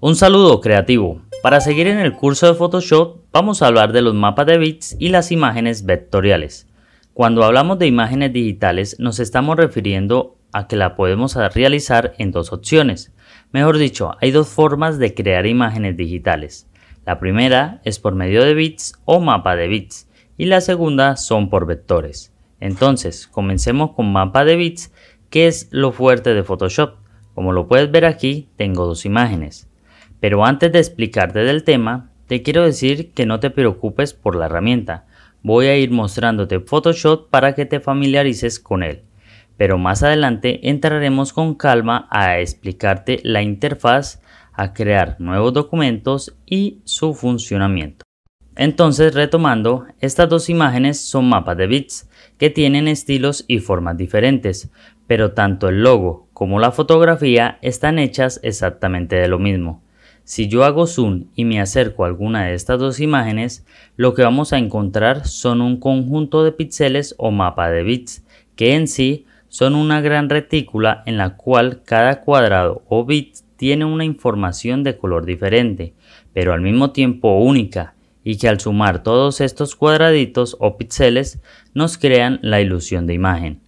Un saludo creativo. Para seguir en el curso de Photoshop vamos a hablar de los mapas de bits y las imágenes vectoriales. Cuando hablamos de imágenes digitales nos estamos refiriendo a que la podemos realizar en dos opciones. Mejor dicho, hay dos formas de crear imágenes digitales. La primera es por medio de bits o mapa de bits y la segunda son por vectores. Entonces, comencemos con mapa de bits, que es lo fuerte de Photoshop. Como lo puedes ver aquí, tengo dos imágenes. Pero antes de explicarte del tema, te quiero decir que no te preocupes por la herramienta. Voy a ir mostrándote Photoshop para que te familiarices con él. Pero más adelante entraremos con calma a explicarte la interfaz, a crear nuevos documentos y su funcionamiento. Entonces, retomando, estas dos imágenes son mapas de bits que tienen estilos y formas diferentes, pero tanto el logo como la fotografía están hechas exactamente de lo mismo. Si yo hago zoom y me acerco a alguna de estas dos imágenes, lo que vamos a encontrar son un conjunto de píxeles o mapa de bits, que en sí son una gran retícula en la cual cada cuadrado o bit tiene una información de color diferente, pero al mismo tiempo única y que al sumar todos estos cuadraditos o píxeles nos crean la ilusión de imagen.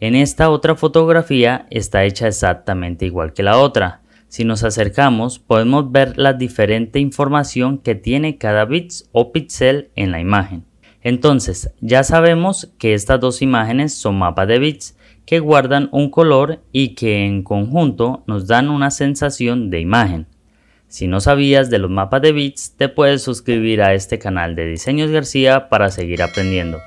En esta otra fotografía está hecha exactamente igual que la otra. Si nos acercamos podemos ver la diferente información que tiene cada bits o píxel en la imagen. Entonces ya sabemos que estas dos imágenes son mapas de bits que guardan un color y que en conjunto nos dan una sensación de imagen. Si no sabías de los mapas de bits, te puedes suscribir a este canal de Diseños García para seguir aprendiendo.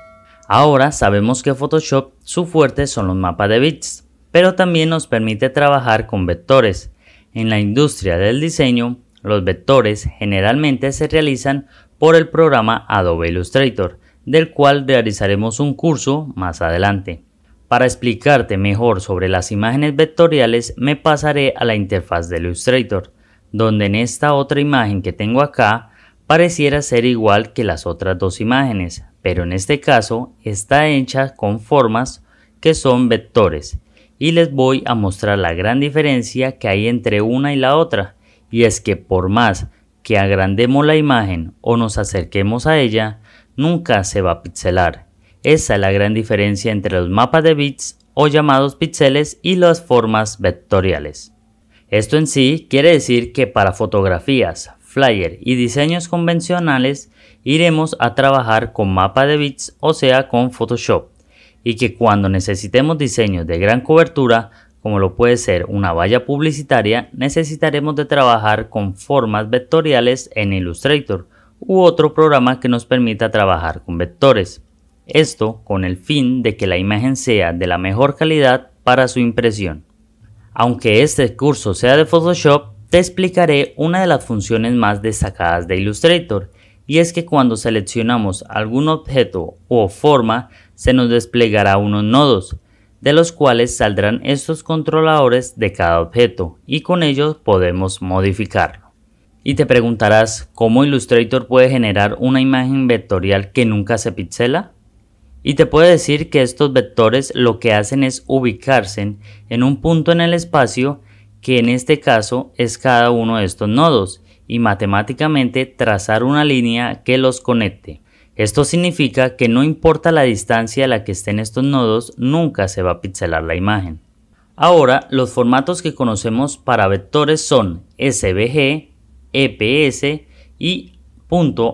Ahora sabemos que Photoshop su fuerte son los mapas de bits, pero también nos permite trabajar con vectores. En la industria del diseño, los vectores generalmente se realizan por el programa Adobe Illustrator, del cual realizaremos un curso más adelante. Para explicarte mejor sobre las imágenes vectoriales me pasaré a la interfaz de Illustrator donde en esta otra imagen que tengo acá pareciera ser igual que las otras dos imágenes, pero en este caso está hecha con formas que son vectores y les voy a mostrar la gran diferencia que hay entre una y la otra y es que por más que agrandemos la imagen o nos acerquemos a ella, nunca se va a pixelar. Esa es la gran diferencia entre los mapas de bits o llamados píxeles y las formas vectoriales. Esto en sí quiere decir que para fotografías, flyer y diseños convencionales iremos a trabajar con mapa de bits o sea con Photoshop y que cuando necesitemos diseños de gran cobertura como lo puede ser una valla publicitaria necesitaremos de trabajar con formas vectoriales en Illustrator u otro programa que nos permita trabajar con vectores. Esto con el fin de que la imagen sea de la mejor calidad para su impresión. Aunque este curso sea de Photoshop, te explicaré una de las funciones más destacadas de Illustrator, y es que cuando seleccionamos algún objeto o forma, se nos desplegará unos nodos, de los cuales saldrán estos controladores de cada objeto, y con ellos podemos modificarlo. Y te preguntarás, ¿cómo Illustrator puede generar una imagen vectorial que nunca se pixela? Y te puedo decir que estos vectores lo que hacen es ubicarse en un punto en el espacio que en este caso es cada uno de estos nodos y matemáticamente trazar una línea que los conecte. Esto significa que no importa la distancia a la que estén estos nodos, nunca se va a pixelar la imagen. Ahora, los formatos que conocemos para vectores son SVG, EPS y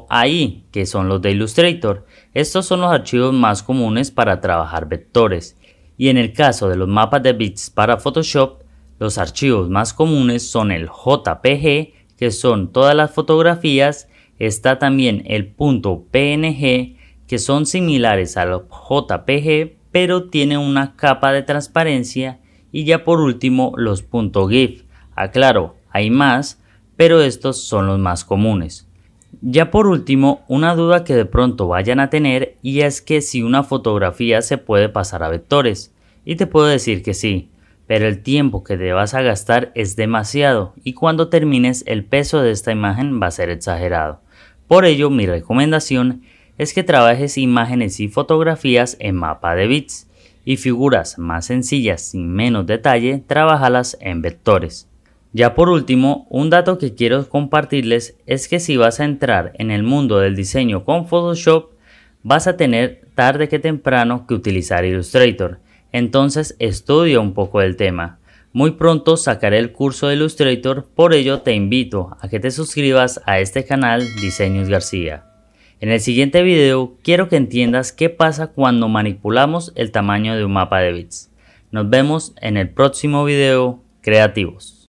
.ai, que son los de Illustrator. Estos son los archivos más comunes para trabajar vectores. Y en el caso de los mapas de bits para Photoshop, los archivos más comunes son el JPG, que son todas las fotografías, está también el .png, que son similares a los JPG, pero tienen una capa de transparencia, y ya por último los .gif. Aclaro, hay más, pero estos son los más comunes. Ya por último, una duda que de pronto vayan a tener y es que si una fotografía se puede pasar a vectores. Y te puedo decir que sí, pero el tiempo que te vas a gastar es demasiado y cuando termines el peso de esta imagen va a ser exagerado. Por ello, mi recomendación es que trabajes imágenes y fotografías en mapa de bits y figuras más sencillas sin menos detalle, trabajalas en vectores. Ya por último, un dato que quiero compartirles es que si vas a entrar en el mundo del diseño con Photoshop, vas a tener tarde que temprano que utilizar Illustrator. Entonces estudia un poco el tema. Muy pronto sacaré el curso de Illustrator, por ello te invito a que te suscribas a este canal Diseños García. En el siguiente video quiero que entiendas qué pasa cuando manipulamos el tamaño de un mapa de bits. Nos vemos en el próximo video creativos.